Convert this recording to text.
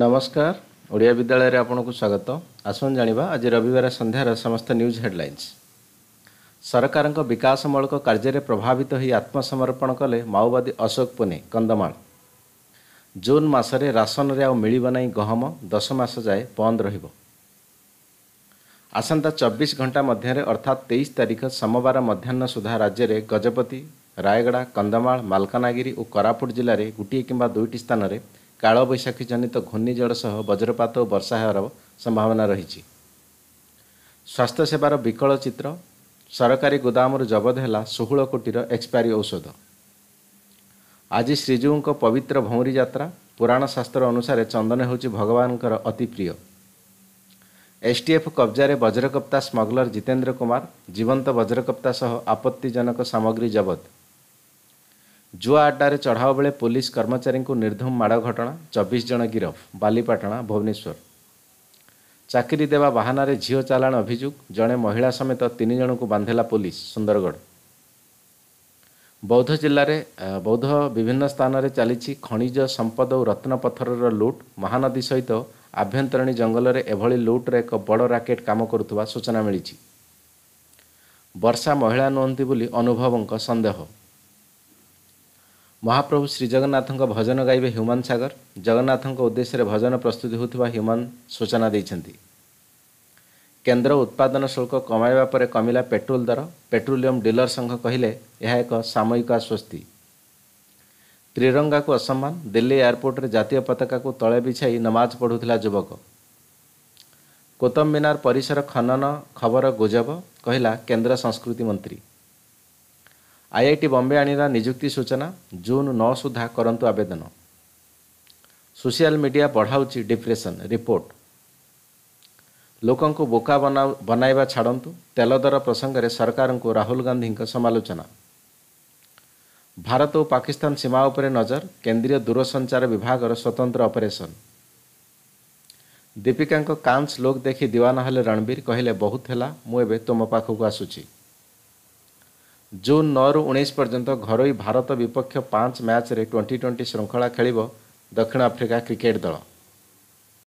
ନମସ୍କାର ଓଡ଼ିଆ ବିଦ୍ୟାଳୟରେ ଆପଣଙ୍କୁ ସ୍ୱାଗତ ଆସନ୍ତୁ ଜାଣିବା ଆଜି ରବିବାର ସନ୍ଧ୍ୟାର ସମସ୍ତ ନ୍ୟୁଜ୍ ହେଡ଼ଲାଇନ୍ସ ସରକାରଙ୍କ ବିକାଶମୂଳକ କାର୍ଯ୍ୟରେ ପ୍ରଭାବିତ ହୋଇ ଆତ୍ମସମର୍ପଣ କଲେ ମାଓବାଦୀ ଅଶୋକ ପୁନେ କନ୍ଧମାଳ ଜୁନ୍ ମାସରେ ରାସନରେ ଆଉ ମିଳିବ ନାହିଁ ଗହମ ଦଶ ମାସ ଯାଏ ବନ୍ଦ ରହିବ ଆସନ୍ତା ଚବିଶ ଘଣ୍ଟା ମଧ୍ୟରେ ଅର୍ଥାତ୍ ତେଇଶ ତାରିଖ ସୋମବାର ମଧ୍ୟାହ୍ନ ସୁଦ୍ଧା ରାଜ୍ୟରେ ଗଜପତି ରାୟଗଡ଼ା କନ୍ଧମାଳ ମାଲକାନଗିରି ଓ କୋରାପୁଟ ଜିଲ୍ଲାରେ ଗୋଟିଏ କିମ୍ବା ଦୁଇଟି ସ୍ଥାନରେ କାଳବୈଶାଖୀ ଜନିତ ଘୂର୍ଣ୍ଣିଝଡ଼ ସହ ବଜ୍ରପାତ ଓ ବର୍ଷା ହେବାର ସମ୍ଭାବନା ରହିଛି ସ୍ୱାସ୍ଥ୍ୟସେବାର ବିକଳ ଚିତ୍ର ସରକାରୀ ଗୋଦାମରୁ ଜବତ ହେଲା ଷୋହଳ କୋଟିର ଏକ୍ସପାରି ଔଷଧ ଆଜି ଶ୍ରୀଜୀଉଙ୍କ ପବିତ୍ର ଭଉଁରୀ ଯାତ୍ରା ପୁରାଣ ଶାସ୍ତ୍ର ଅନୁସାରେ ଚନ୍ଦନ ହେଉଛି ଭଗବାନଙ୍କର ଅତି ପ୍ରିୟ ଏସ୍ ଏସ୍ଟିଏଫ୍ କବ୍ଜାରେ ବଜ୍ରକପ୍ତା ସ୍ମଗଲର୍ ଜିତେନ୍ଦ୍ର କୁମାର ଜୀବନ୍ତ ବଜ୍ରକପ୍ତା ସହ ଆପତ୍ତିଜନକ ସାମଗ୍ରୀ ଜବତ ଜୁଆ ଆଡ୍ଡାରେ ଚଢ଼ାଓ ବେଳେ ପୋଲିସ କର୍ମଚାରୀଙ୍କୁ ନିର୍ଦ୍ଧମ ମାଡ଼ ଘଟଣା ଚବିଶ ଜଣ ଗିରଫ ବାଲିପାଟଣା ଭୁବନେଶ୍ୱର ଚାକିରି ଦେବା ବାହାନାରେ ଝିଅ ଚାଲାଣ ଅଭିଯୋଗ ଜଣେ ମହିଳା ସମେତ ତିନି ଜଣଙ୍କୁ ବାନ୍ଧିଲା ପୋଲିସ ସୁନ୍ଦରଗଡ଼ ବୌଦ୍ଧ ଜିଲ୍ଲାରେ ବୌଦ୍ଧ ବିଭିନ୍ନ ସ୍ଥାନରେ ଚାଲିଛି ଖଣିଜ ସମ୍ପଦ ଓ ରତ୍ନପଥରର ଲୁଟ୍ ମହାନଦୀ ସହିତ ଆଭ୍ୟନ୍ତରୀଣ ଜଙ୍ଗଲରେ ଏଭଳି ଲୁଟ୍ର ଏକ ବଡ଼ ରାକେଟ୍ କାମ କରୁଥିବା ସୂଚନା ମିଳିଛି ବର୍ଷା ମହିଳା ନୁହନ୍ତି ବୋଲି ଅନୁଭବଙ୍କ ସନ୍ଦେହ ମହାପ୍ରଭୁ ଶ୍ରୀଜଗନ୍ନାଥଙ୍କ ଭଜନ ଗାଇବେ ହ୍ୟୁମାନ ସାଗର ଜଗନ୍ନାଥଙ୍କ ଉଦ୍ଦେଶ୍ୟରେ ଭଜନ ପ୍ରସ୍ତୁତି ହେଉଥିବା ହ୍ୟୁମାନ ସୂଚନା ଦେଇଛନ୍ତି କେନ୍ଦ୍ର ଉତ୍ପାଦନ ଶୁଳ୍କ କମାଇବା ପରେ କମିଲା ପେଟ୍ରୋଲ ଦର ପେଟ୍ରୋଲିୟମ୍ ଡିଲର ସଂଘ କହିଲେ ଏହା ଏକ ସାମୟିକ ଆଶ୍ୱସ୍ତି ତ୍ରିରଙ୍ଗାକୁ ଅସମ୍ମାନ ଦିଲ୍ଲୀ ଏୟାରପୋର୍ଟରେ ଜାତୀୟ ପତାକାକୁ ତଳେ ବିଛାଇ ନମାଜ ପଢ଼ୁଥିଲା ଯୁବକ କୁତମ୍ବ ମିନାର ପରିସର ଖନନ ଖବର ଗୁଜବ କହିଲା କେନ୍ଦ୍ର ସଂସ୍କୃତି ମନ୍ତ୍ରୀ ଆଇ ଆଇ ଟି ବମ୍ବେ ଆଣିବା ନିଯୁକ୍ତି ସୂଚନା ଜୁନ୍ ନଅ ସୁଦ୍ଧା କରନ୍ତୁ ଆବେଦନ ସୋସିଆଲ୍ ମିଡ଼ିଆ ବଢ଼ାଉଛି ଡିପ୍ରେସନ୍ ରିପୋର୍ଟ ଲୋକଙ୍କୁ ବୋକା ବନା ବନାଇବା ଛାଡ଼ନ୍ତୁ ତେଲ ଦର ପ୍ରସଙ୍ଗରେ ସରକାରଙ୍କୁ ରାହୁଲ ଗାନ୍ଧୀଙ୍କ ସମାଲୋଚନା ଭାରତ ଓ ପାକିସ୍ତାନ ସୀମା ଉପରେ ନଜର କେନ୍ଦ୍ରୀୟ ଦୂରସଞ୍ଚାର ବିଭାଗର ସ୍ୱତନ୍ତ୍ର ଅପରେସନ୍ ଦୀପିକାଙ୍କ କାନ୍ସ ଲୋକ ଦେଖି ଦିୱାନା ହେଲେ ରଣବୀର କହିଲେ ବହୁତ ହେଲା ମୁଁ ଏବେ ତୁମ ପାଖକୁ ଆସୁଛି ଜୁନ୍ ନଅରୁ ଉଣେଇଶ ପର୍ଯ୍ୟନ୍ତ ଘରୋଇ ଭାରତ ବିପକ୍ଷ ପାଞ୍ଚ ମ୍ୟାଚ୍ରେ ଟ୍ୱେଣ୍ଟି ଟ୍ୱେଣ୍ଟି ଶୃଙ୍ଖଳା ଖେଳିବ ଦକ୍ଷିଣ ଆଫ୍ରିକା କ୍ରିକେଟ୍ ଦଳ